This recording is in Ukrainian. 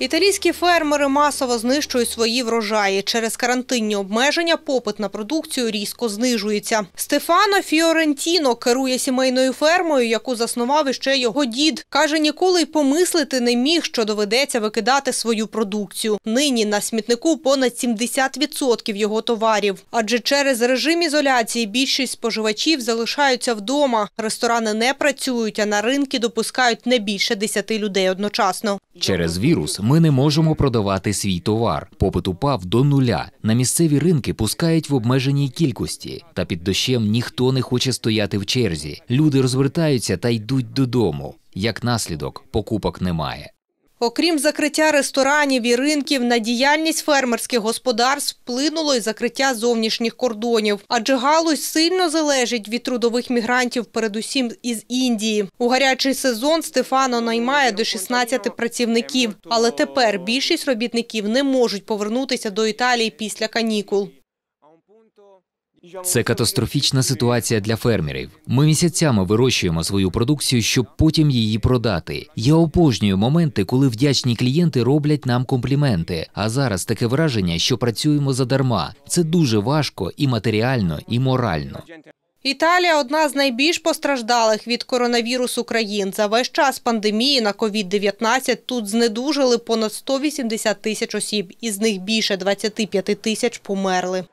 Італійські фермери масово знищують свої врожаї. Через карантинні обмеження попит на продукцію різко знижується. Стефано Фіорентіно керує сімейною фермою, яку заснував іще його дід. Каже, ніколи й помислити не міг, що доведеться викидати свою продукцію. Нині на смітнику понад 70% його товарів. Адже через режим ізоляції більшість споживачів залишаються вдома. Ресторани не працюють, а на ринки допускають не більше 10 людей одночасно. Через вірус ми не можемо продавати свій товар. Попит упав до нуля. На місцеві ринки пускають в обмеженій кількості, та під дощем ніхто не хоче стояти в черзі. Люди розвертаються та йдуть додому. Як наслідок, покупок немає. Окрім закриття ресторанів і ринків, на діяльність фермерських господарств вплинуло й закриття зовнішніх кордонів, адже галузь сильно залежить від трудових мігрантів, передусім із Індії. У гарячий сезон Стефано наймає до 16 працівників, але тепер більшість робітників не можуть повернутися до Італії після канікул. Це катастрофічна ситуація для фермерів. Ми місяцями вирощуємо свою продукцію, щоб потім її продати. Я обожнюю моменти, коли вдячні клієнти роблять нам компліменти. А зараз таке враження, що працюємо задарма. Це дуже важко і матеріально, і морально. Італія одна з найбільш постраждалих від коронавірусу країн. За весь час пандемії на covid 19 тут знедужили понад 180 тисяч осіб, із них більше 25 тисяч померли.